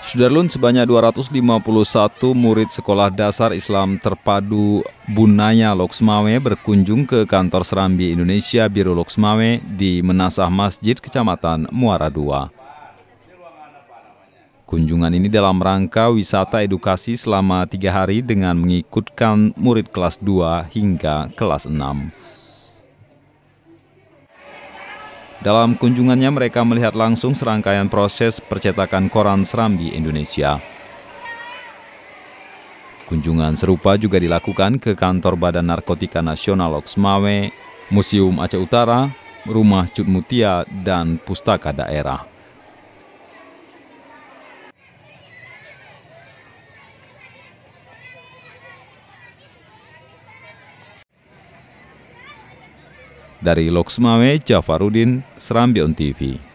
Sudarlun sebanyak 251 murid sekolah dasar Islam terpadu Bunaya Loksmawe berkunjung ke kantor Serambi Indonesia Biro Loksmawe di Menasah Masjid Kecamatan Muara II. Kunjungan ini dalam rangka wisata edukasi selama tiga hari dengan mengikutkan murid kelas 2 hingga kelas 6. Dalam kunjungannya mereka melihat langsung serangkaian proses percetakan koran Serambi Indonesia. Kunjungan serupa juga dilakukan ke kantor Badan Narkotika Nasional Oksmawe, Museum Aceh Utara, Rumah Cut Mutia, dan Pustaka Daerah. Dari Loksmawe, Jafarudin, Serambion TV.